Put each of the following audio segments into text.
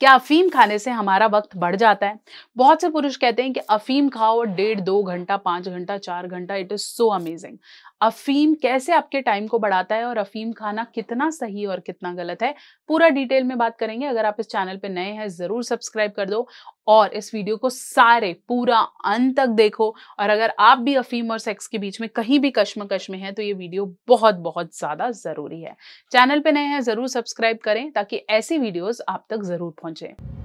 क्या अफीम खाने से हमारा वक्त बढ़ जाता है बहुत से पुरुष कहते हैं कि अफीम खाओ डेढ़ दो घंटा पांच घंटा चार घंटा इट इज़ सो अमेजिंग अफीम कैसे आपके टाइम को बढ़ाता है और अफीम खाना कितना सही और कितना गलत है पूरा डिटेल में बात करेंगे अगर आप इस चैनल पर नए हैं ज़रूर सब्सक्राइब कर दो और इस वीडियो को सारे पूरा अंत तक देखो और अगर आप भी अफीम और सेक्स के बीच में कहीं भी कश्मकश में हैं तो ये वीडियो बहुत बहुत ज़्यादा ज़रूरी है चैनल पर नए हैं ज़रूर सब्सक्राइब करें ताकि ऐसी वीडियोज़ आप तक ज़रूर पहुँचें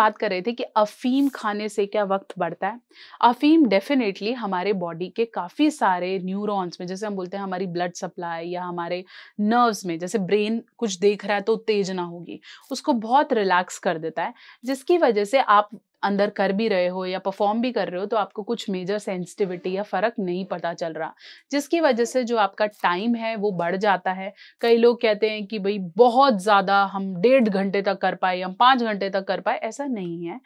बात कर रहे थे कि अफीम खाने से क्या वक्त बढ़ता है अफीम डेफिनेटली हमारे बॉडी के काफ़ी सारे न्यूरॉन्स में जैसे हम बोलते हैं हमारी ब्लड सप्लाई या हमारे नर्व्स में जैसे ब्रेन कुछ देख रहा है तो उत्तेजना होगी उसको बहुत रिलैक्स कर देता है जिसकी वजह से आप अंदर कर भी रहे हो या परफॉर्म भी कर रहे हो तो आपको कुछ मेजर सेंसिटिविटी या फ़र्क नहीं पता चल रहा जिसकी वजह से जो आपका टाइम है वो बढ़ जाता है कई लोग कहते हैं कि भाई बहुत ज़्यादा हम डेढ़ घंटे तक कर पाए हम पाँच घंटे तक कर पाए ऐसा नहीं है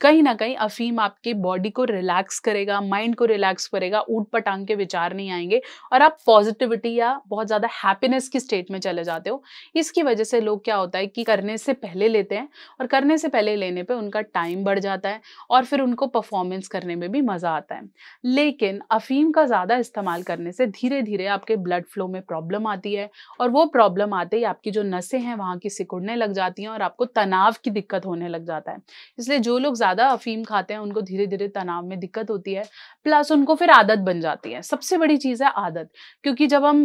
कहीं ना कहीं अफीम आपके बॉडी को रिलैक्स करेगा माइंड को रिलैक्स करेगा ऊट पटांग के विचार नहीं आएंगे और आप पॉजिटिविटी या बहुत ज़्यादा हैप्पीनेस की स्टेट में चले जाते हो इसकी वजह से लोग क्या होता है कि करने से पहले लेते हैं और करने से पहले लेने पर उनका टाइम बढ़ जाता है और फिर उनको परफॉर्मेंस करने में भी मज़ा आता है लेकिन अफीम का ज़्यादा इस्तेमाल करने से धीरे धीरे आपके ब्लड फ्लो में प्रॉब्लम आती है और वो प्रॉब्लम आते ही आपकी जो नसें हैं वहाँ की सिकुड़ने लग जाती हैं और आपको तनाव की दिक्कत होने लग जाता है इसलिए जो लोग ज़्यादा अफीम खाते हैं उनको धीरे धीरे तनाव में दिक्कत होती है प्लस उनको फिर आदत बन जाती है सबसे बड़ी चीज़ है आदत क्योंकि जब हम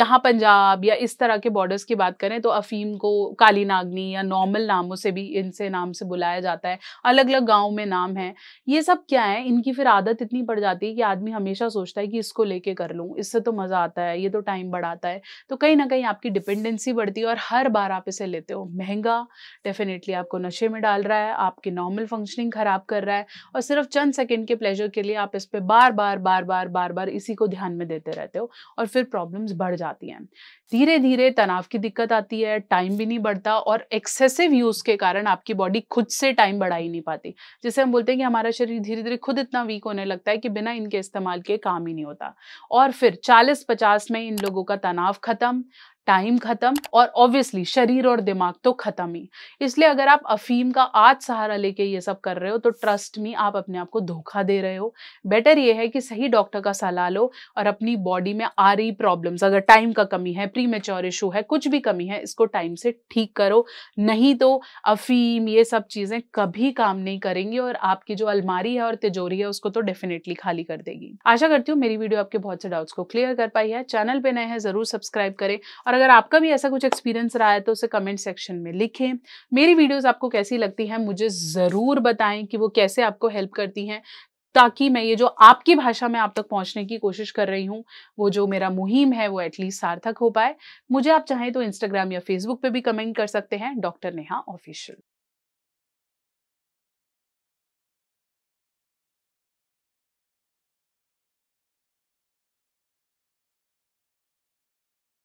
यहाँ पंजाब या इस तरह के बॉर्डर्स की बात करें तो अफीम को काली नागनी या नॉर्मल नामों से भी इनसे नाम से बुलाया जाता है अलग अलग गाँव में नाम है ये सब क्या है इनकी फिर आदत इतनी पड़ जाती है कि आदमी हमेशा सोचता है कि इसको लेके कर लूँ इससे तो मज़ा आता है ये तो टाइम बढ़ाता है तो कहीं ना कहीं आपकी डिपेंडेंसी बढ़ती है और हर बार आप इसे लेते हो महंगा डेफिनेटली आपको नशे में डाल रहा है आपकी नॉर्मल फंक्शनिंग ख़राब कर रहा है और सिर्फ चंद सेकेंड के प्लेजर के लिए आप इस पर बार बार बार बार बार बार इसी को ध्यान में देते रहते हो और फिर प्रॉब्लम्स बढ़ जाती हैं धीरे धीरे तनाव की दिक्कत आती है टाइम भी नहीं बढ़ता और एक्सेसिव यूज़ के कारण आपकी बॉडी खुद से टाइम बढ़ाई ही नहीं पाती जैसे हम बोलते हैं कि हमारा शरीर धीरे धीरे खुद इतना वीक होने लगता है कि बिना इनके इस्तेमाल के काम ही नहीं होता और फिर चालीस पचास में इन लोगों का तनाव खत्म टाइम खत्म और ऑब्वियसली शरीर और दिमाग तो खत्म ही इसलिए अगर आप अफीम का आज सहारा लेके ये सब कर रहे हो तो ट्रस्ट में आप अपने आप को धोखा दे रहे हो बेटर ये है कि सही डॉक्टर का सलाह लो और अपनी बॉडी में आ रही प्रॉब्लम्स अगर टाइम का कमी है प्री मेच्योर इशू है कुछ भी कमी है इसको टाइम से ठीक करो नहीं तो अफीम ये सब चीज़ें कभी काम नहीं करेंगी और आपकी जो अलमारी है और तिजोरी है उसको तो डेफिनेटली खाली कर देगी आशा करती हूँ मेरी वीडियो आपके बहुत से डाउट्स को क्लियर कर पाई है चैनल पर नए हैं ज़रूर सब्सक्राइब करें और और अगर आपका भी ऐसा कुछ एक्सपीरियंस रहा है तो उसे कमेंट सेक्शन में लिखें मेरी वीडियोस आपको कैसी लगती हैं मुझे ज़रूर बताएं कि वो कैसे आपको हेल्प करती हैं ताकि मैं ये जो आपकी भाषा में आप तक पहुंचने की कोशिश कर रही हूँ वो जो मेरा मुहिम है वो एटलीस्ट सार्थक हो पाए मुझे आप चाहें तो इंस्टाग्राम या फेसबुक पे भी कमेंट कर सकते हैं डॉक्टर नेहा ऑफिशियल